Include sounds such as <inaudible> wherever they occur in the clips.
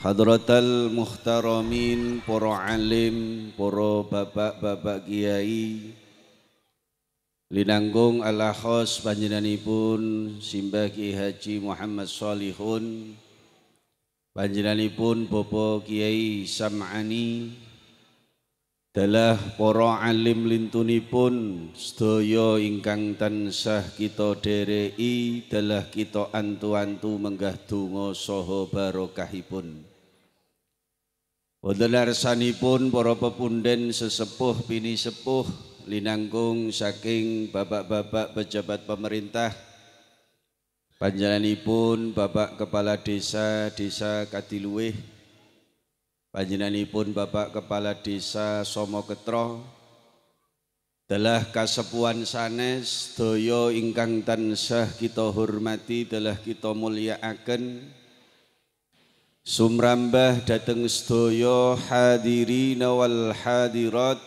Hadratal muhtaramin, para alim, para bapak-bapak kiai, linanggung ala khos panjenenganipun Simbah Ki Haji Muhammad Salihun, panjenenganipun Bapak Kiai Sam'ani, dalah para alim lintunipun sedaya ingkang tansah kita dereki dalah kita antu-antu menggah donga saha barokahipun pun para pepunden sesepuh bini sepuh linangkung saking bapak-bapak pejabat pemerintah panjenenganipun Bapak Kepala Desa Desa Katiluwih panjenenganipun Bapak Kepala Desa Somoketro telah kasepuan sanes daya ingkang tansah kita hormati telah kita mulyakaken Sumrambah dateng sedoyo hadirin wal hadirat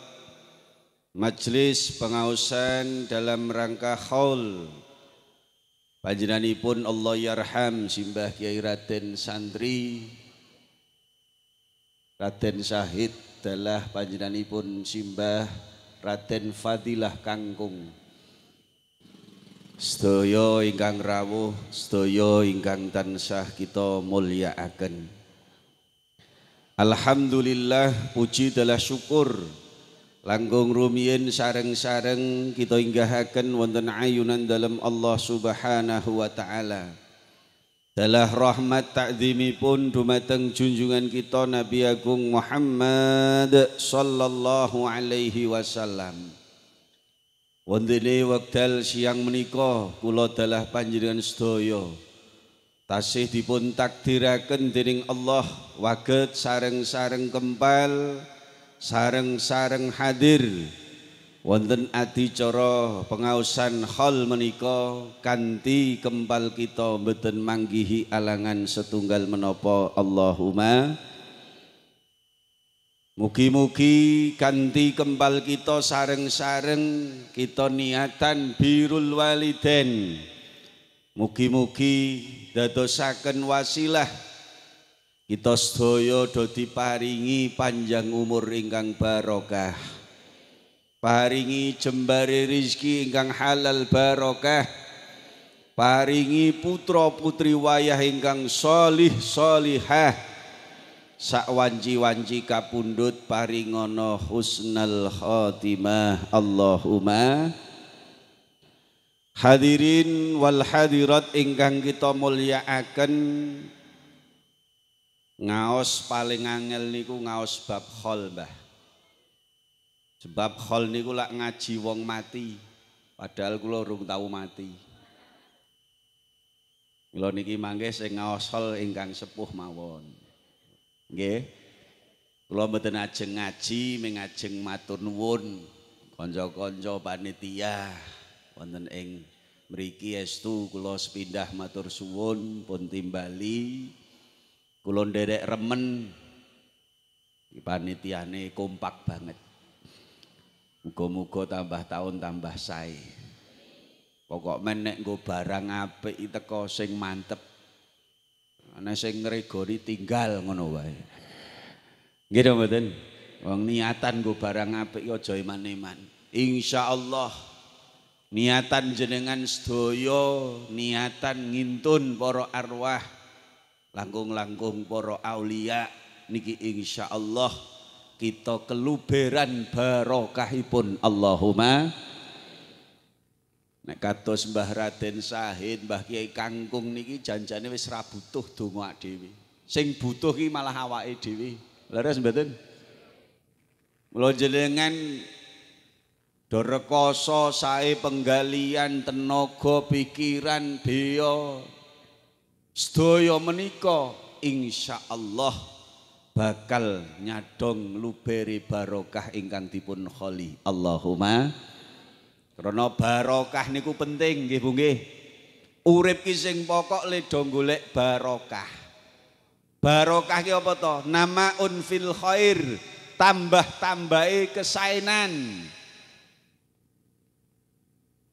Majlis pengausan dalam rangka haul Panjenanipun Allah yarham Simbah Kiai Raden Santri Raden Sahid adalah Panjenanipun Simbah Raden Fadilah Kangkung Sedaya ingkang rawuh, sedaya ingkang tansah kita akan. Alhamdulillah puji telah syukur langgung rumiyin sareng-sareng kita inggahaken wonten ayunan dalam Allah Subhanahu wa taala. Dalah rahmat ta'zimipun dumateng junjungan kita Nabi Agung Muhammad sallallahu alaihi wasallam. Wontene wekdal siang menika kula dalah panjenengan sedaya tasih dipun takdiraken dening Allah waget sareng-sareng kempal sareng-sareng hadir wonten adicara pengaosan hall menika kanthi kempal kita mboten manggihi alangan setunggal menapa Allahumma Mugi-mugi ganti kembal kita sareng-sareng kita niatan birul waliden. Mugi-mugi dadosaken wasilah kita sedaya do diparingi panjang umur ingkang barokah. Paringi jembare rizki ingkang halal barokah. Paringi putra putri wayah ingkang solih solihah sakwanji-wanji kapundhut paringana husnal khotimah Allahumma Hadirin wal hadirat ingkang kita mulyakaken ngaos paling angel niku ngaos bab khol Mbah Sebab khol niku lak ngaji wong mati padahal kula urung tau mati Kula niki mangke sing ngaos khol ingkang sepuh mawon Nggih. Kula mboten ajeng ngaji, ming ajeng matur nuwun kanca-kanca panitia wonten ing mriki estu kula sepindah matur suwun pun timbali kula nderek remen di panitiane kompak banget. Muga-muga tambah tahun tambah sae. Pokok menek nggo barang apik teko sing mantep ana sing ngregori tinggal ngono wae nggih to mboten wong niatan go barang apik ya aja iman-iman insyaallah niatan jenengan sedaya niatan ngintun para arwah langkung-langkung para aulia niki insyaallah kita keluberan barokahipun Allahumma Nek kados Mbah Raden Sahid, Mbah Kiai Kangkung niki janjane wis ra butuh donga dhewe. Sing butuh ki malah awake dhewe. Leres mboten? Mula jenengan dorekoso sae penggalian tenaga pikiran beya sedaya menika insyaallah bakal nyadong luberi barokah ingkang dipun kholi Allahumma Karena barokah niku penting nggih Bu nggih. Urip ki sing pokok ledo golek barokah. Barokah ki apa to? Nama unfil khair, tambah-tambahi kesaenan.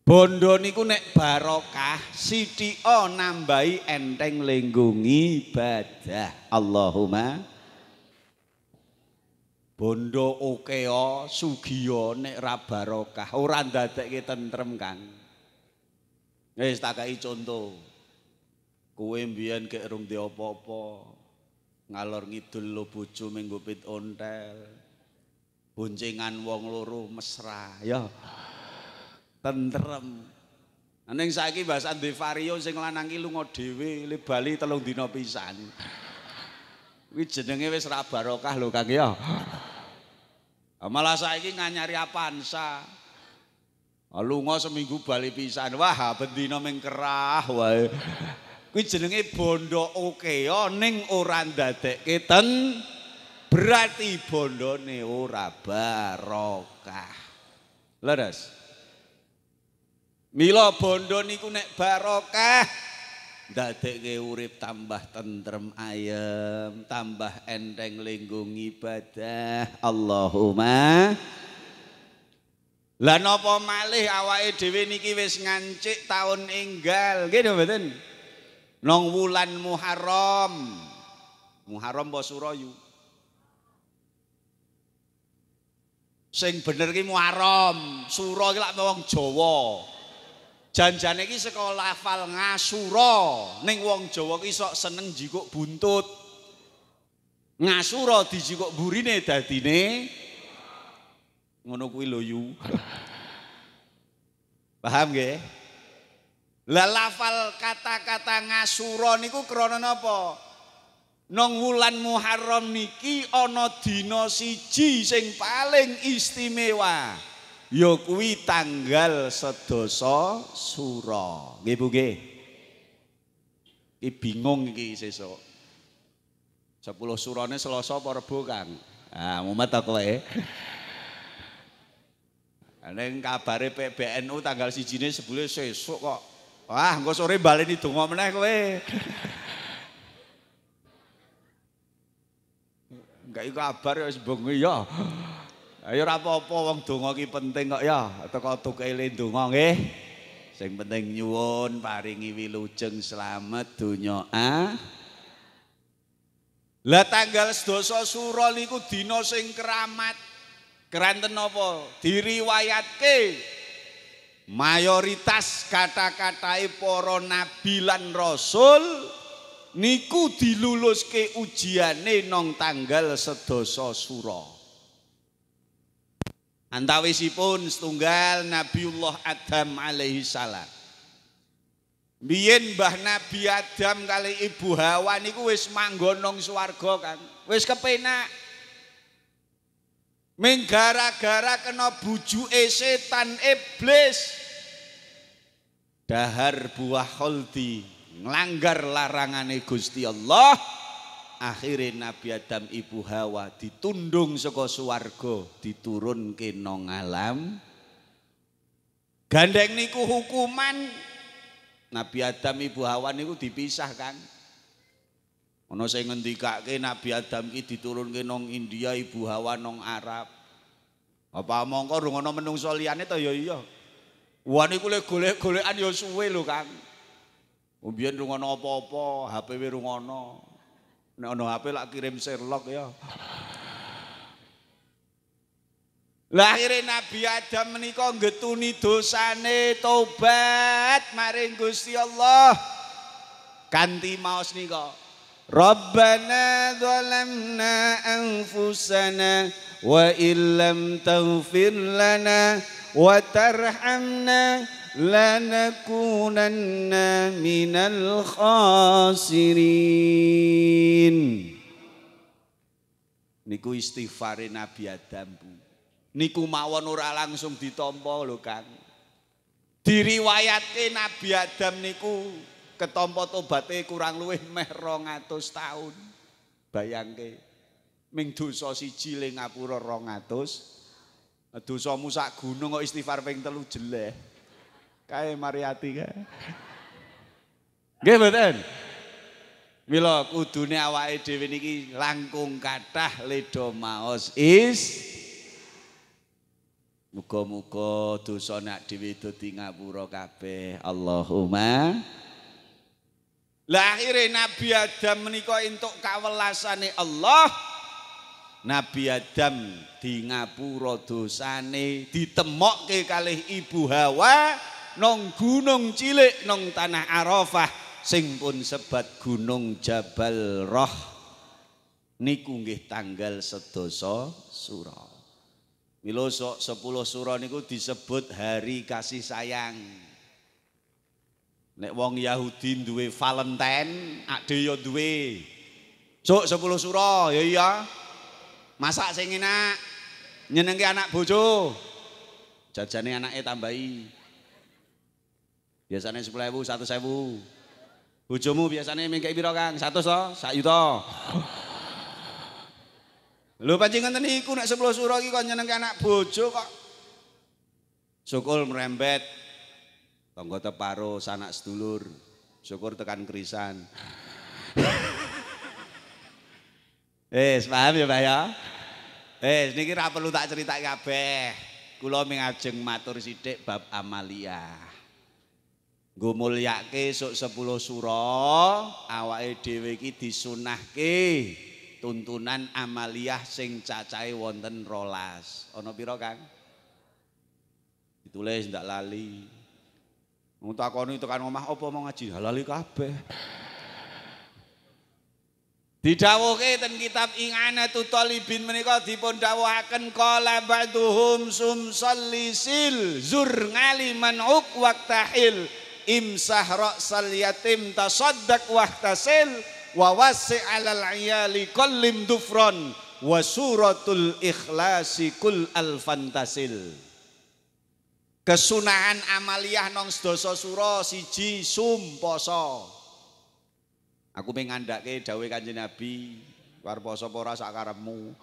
Bondo niku nek barokah, sitio nambahi enteng lenggungi ibadah. Allahumma Bondo okeo oh, sugiyo nek barokah. ora ndadekke tentrem Kang. Wis tak kei conto. Kuwe mbiyen gek rum apa-apa. Ngalor ngidul lo bojo minggu pit ontel. Buncingan wong loro mesra ya. Tentrem. Neng saiki bahasa De Vario sing lanang ki lunga dhewe le Bali telung dina pisan. Kuwi jenenge wis ra barokah lho Kang ya. Ah, malah saiki nganyari Avanza. Ah, lunga seminggu bali pisan. Wah, bendina ming kerah wae. Kuwi jenenge bondo oke ya ning ora ndadekke ten berarti bondone ora barokah. Leres. Mila bondo niku nek barokah dadekke urip tambah tentrem ayem, tambah enteng lingkung ibadah. Allahumma. Lah napa malih awake dhewe niki wis ngancik taun enggal, nggih mboten? Nang wulan Muharram. Muharram apa Surayu? Sing bener ki Muharram, Sura ki lak wong Jawa. janjane iki sekolah lafal ngasura ning wong Jawa ki sok seneng jikuk buntut ngasura dijikuk burine dadine ngono kuwi lho <laughs> paham nggih Lah lafal kata-kata ngasura niku krana napa nang wulan Muharram niki ana dina siji sing paling istimewa ya kuwi tanggal sedasa sura nggih Bu nggih iki bingung iki sesuk 10 surane Selasa apa Rebo Kang ah mumet ta kowe Neng kabare PBNU tanggal si jinis sebulan sesuk kok. Wah, gue sore balik nih tunggu meneng kowe. Gak ikut kabar ya sebungu ya. Ayo ora apa-apa wong donga ki penting kok ya, teko tukele donga nggih. Sing penting nyuwun paringi wilujeng slamet donya ah. Lah tanggal sedasa sura niku dina sing keramat. Keranten apa? Diriwayatke mayoritas kata-katae para nabi lan rasul niku diluluske ujiane nang tanggal sedasa sura. Antawisipun setunggal Nabiullah Adam alaihi salam. Biyen Mbah Nabi Adam kali Ibu Hawa niku wis manggon nang swarga kan. Wis kepenak. Ming gara-gara kena bujuke setan iblis. Dahar buah khaldi, nglanggar larangane Gusti Allah. akhirnya Nabi Adam ibu Hawa ditundung saka swarga diturunke nang alam gandeng niku hukuman Nabi Adam ibu Hawa niku dipisah kan ana sing ngendikake Nabi Adam ki diturunke nang India ibu Hawa nang Arab apa mongko rungono menungso liyane to ya iya wah niku le golek-golekan ya suwe lho kan Mbiyen rungono apa-apa, HP-e rungono, Nek ono HP lak kirim Sherlock ya. Lahire Nabi Adam menika Ngetuni dosane tobat maring Gusti Allah. Ganti maos nika. Rabbana zalamna anfusana wa illam taghfir lana wa tarhamna لنكونن minal khasirin. niku istighfar Nabi Adam Bu niku mawon ora langsung ditampa lho Kang diriwayatke Nabi Adam niku ketampa tobaté kurang luwih meh 200 tahun bayangke ming dosa siji ning ngapura 200 dosamu sak gunung kok istighfar ping telu jeleh Kae Mariati kae. Nggih mboten? Mila kudune awake dhewe niki langkung kathah ledo maos is Muga-muga dosa nak dhewe dadi ngapura kabeh. Allahumma Lah akhire Nabi Adam menikah untuk kawelasane Allah. Nabi Adam di ngapura dosane ke kalih Ibu Hawa. nong gunung cilik nong tanah Arafah sing pun sebat gunung Jabal Roh niku nggih tanggal sedasa sura. Mila sok 10 sura niku disebut hari kasih sayang. Nek wong Yahudi duwe Valentine, ade duwe. Cuk 10 sura, ya iya. Masak sing enak. Nyenengke anak bojo. Jajane anake tambahi. Biasanya sepuluh ribu, satu bu Bujumu biasanya mingkai biro kang, satu so, satu yuto. Lu pancingan tadi iku nek sepuluh suruh kau kon ke anak bojo kok. Syukur merembet. Tangga teparo sanak sedulur. Syukur tekan kerisan eh, <laughs> paham ya, Pak ya? Eh, niki kira perlu tak cerita kabeh. Kula mengajeng ajeng matur sidik bab amaliah. Nggo mulyake sok 10 sura, awake dewi iki disunahke tuntunan amaliyah sing cacahe wonten rolas. Ana pira, Kang? Ditulis ndak lali. Wong takoni tekan omah opo mau ngaji? Halali kabeh. Didhawuhke ten kitab Inganatul Talibin menika dipun dawuhaken qala ba'duhum sum sallisil zur ngaliman uq waqtahil imsah ra'sal yatim tasaddaq wahtasil wa wasi' 'alal 'iyali kullim dufron wa suratul ikhlasi kul alfantasil kesunahan amaliyah nong sedoso suro siji sumposo poso aku pengandakke dawe kanjeng Nabi war poso ora sak karepmu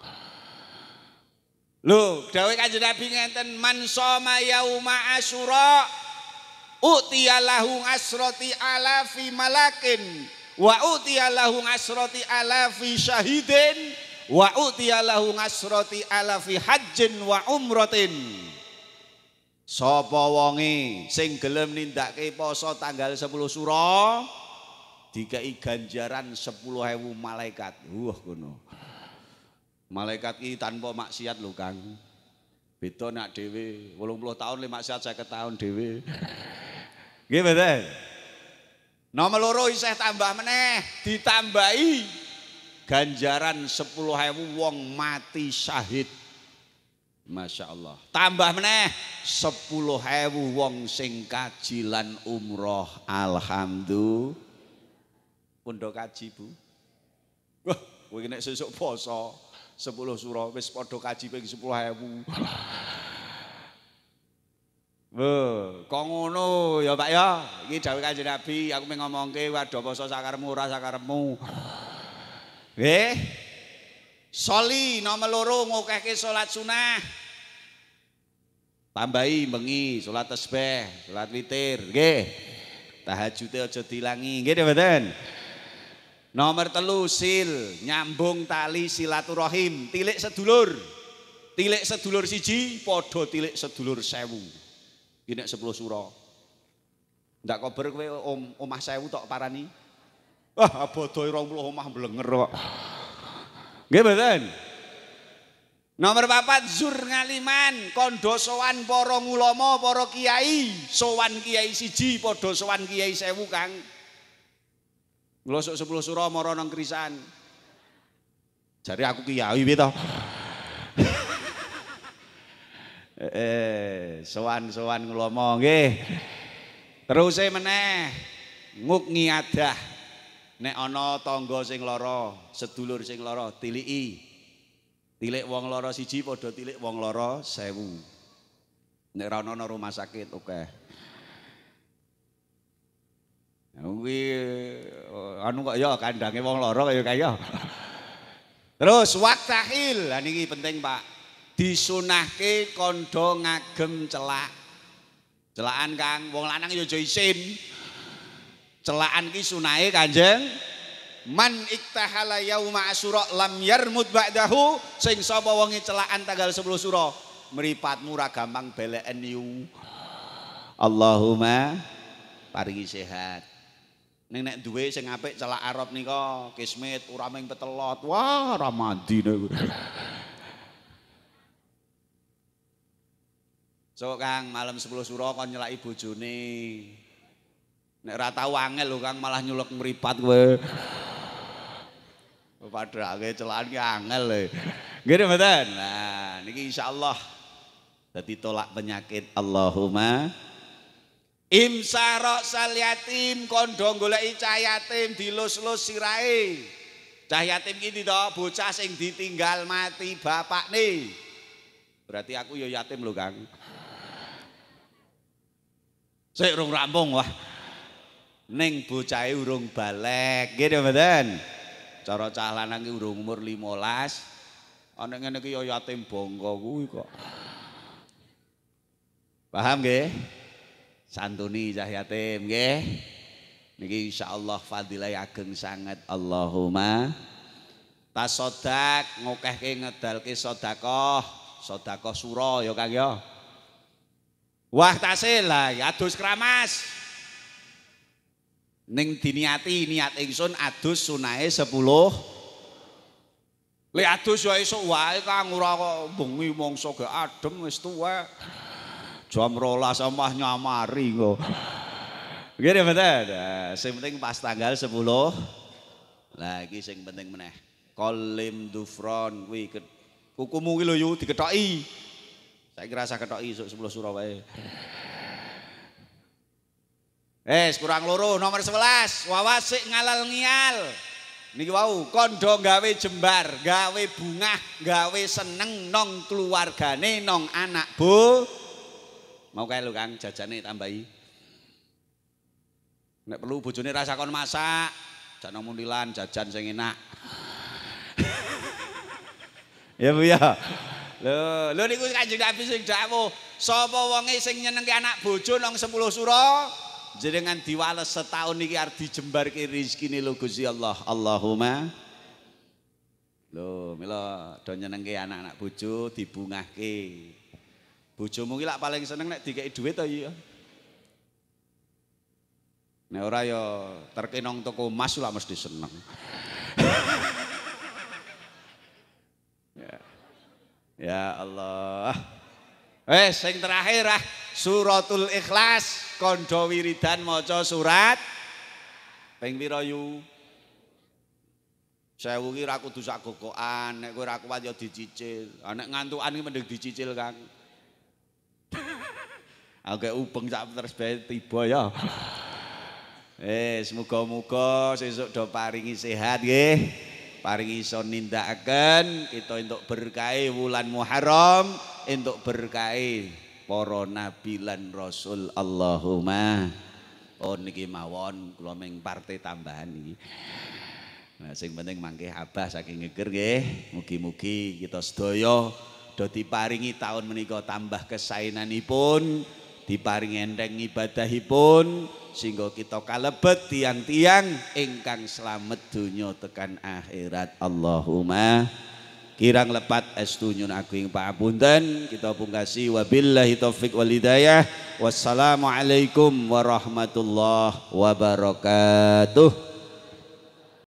Loh, dawuh Nabi ngenten man soma yauma asyura U'tiyalahum asrati fi malakin Wa u'tiyalahum asrati fi syahidin Wa u'tiyalahum asrati fi hajjin wa umratin Sopo wongi sing gelem nindak poso tanggal 10 surah Dikai ganjaran 10 hewu malaikat Wah kuno Malaikat ini tanpa maksiat lho kang Beda nak dhewe, 80 tahun lima sehat 50 tahun dhewe. Nggih betul. Nomor loro isih tambah meneh, ditambahi ganjaran 10000 wong mati syahid. Masya Allah. Tambah meneh 10000 wong sing kaji lan umroh alhamdulillah. Pondok kaji, Bu. Wah, kowe nek sesuk poso. sepuluh surah, wis podo kaji ping sepuluh ewu. Kau ngono, ya pak ya, ini dawe kaji nabi, aku mau ngomong ke, waduh poso sakarmu, rasakarmu. Eh, soli, nomor loro, ngokeh ke sholat sunnah. Tambahi, mengi, sholat tesbeh, sholat witir, oke. Tahajudnya aja dilangi, oke deh, betul. Nomor telu sil nyambung tali silaturahim tilik sedulur tilik sedulur siji podo tilik sedulur sewu ini sepuluh suro ndak kober kowe omah sewu tok parani wah bodoh rong puluh omah blenger kok nggih mboten nomor papat zur ngaliman kondo sowan para ulama para kiai sowan kiai siji podo sowan kiai sewu kang Ngelosok sepuluh surah moro nang krisan. Jari aku kiai gitu. eh, sowan sowan ngelomong, eh. Terus saya meneh, nguk ngiadah. Nek ono tonggo sing loro, sedulur sing loro, tilii. Tilik wong loro siji, podo tilik wong loro sewu. Nek rano rumah sakit, oke. Kuwi eh, anu kok ya kandange wong lara kaya kaya. Terus waktahil, lah niki penting Pak. Disunahke kondo ngagem celak. Celakan Kang, wong lanang ya aja isin. Celakan ki sunahe Kanjeng Man iktahala yauma asura lam yarmud ba'dahu sing sapa wonge celakan tanggal 10 sura mripatmu ra gampang beleken yu. Allahumma paringi sehat. Ning nek duwe sing apik celak Arab nika kismet ora mung petelot. Wah, ora mandi So Kang, malam 10 suro kon nyelaki bojone. Nek ora tau angel lho Kang malah nyuluk mripat kowe. Padahal celakan ki angel lho. E. Nggih, mboten. Nah, niki insyaallah dadi tolak penyakit Allahumma Imsarok saliatim kondong golei cahyatim dilus-lus sirai yatim gini toh bocah sing ditinggal mati bapak nih Berarti aku ya yatim lo kang Saya urung rampung wah Neng bocahnya urung balek gitu badan Cara cah lanang urung umur limolas Anak-anak ya yatim bongkok kok Paham gak? santuni cah yatim nggih niki insyaallah fadilah ageng sangat Allahumma tasodak ngokehke ngedalke sedekah sedekah sura ya Kang ya wah tasil lah ya dus kramas ning diniati niat ingsun adus sunahe 10 Lihat tuh, saya suka. Kang, ora kok bengi mongso ke adem, wis tuwa. jam rolas omah nyamari kok. Gini betul, sing penting pas tanggal 10, lagi sing penting meneh. Kolim Dufron, kui kukumu kilo yu diketoki. Saya ngerasa ketoki isuk 10 Surabaya. Eh, kurang loro nomor 11, wawasik ngalal ngial. Niki wau, kondo gawe jembar, gawe bungah, gawe seneng nong keluargane, nong anak bu. Mau kayak lu kan jajane tambahi. Nek perlu bojone rasa kon masak, jangan mundilan jajan sing enak. <laughs> ya Bu ya. Lho, lho niku Kanjeng Nabi sing dawuh, sapa wonge sing nyenengke anak bojo nang 10 sura, jenengan diwales setahun iki arep dijembarke rezekine lho Gusti Allah. Allahumma Lho, mila do nyenengke anak-anak bojo dibungahke. Bojomu ki lak paling seneng nek dikeki dhuwit to iya. Nek ora ya terkenong toko emas lak mesti seneng. <laughs> ya. ya Allah. Eh sing terakhir ah, suratul ikhlas kondo wiridan maca surat ping pira yu Sewu ki ra kudu sak gogokan nek kowe ra kuat ya dicicil ah, nek ngantukan ki mending dicicil Kang Agak upeng sak terus bae tiba ya. <sighs> Eh, semoga-moga sesuk do paringi sehat nggih. Paringi iso nindakaken kita untuk berkahi wulan Muharram, untuk berkahi para nabi lan rasul. Allahumma Oh niki mawon kula partai tambahan niki. Nah sing penting mangke habah saking ngeger nggih. Mugi-mugi kita sedaya do diparingi tahun menika tambah pun diparing enteng ibadahipun sehingga kita kalebet tiang-tiang ingkang selamat dunia tekan akhirat Allahumma kirang lepat estunyun aku yang papunten kita pungkasi wabillahi taufik wal hidayah wassalamualaikum warahmatullahi wabarakatuh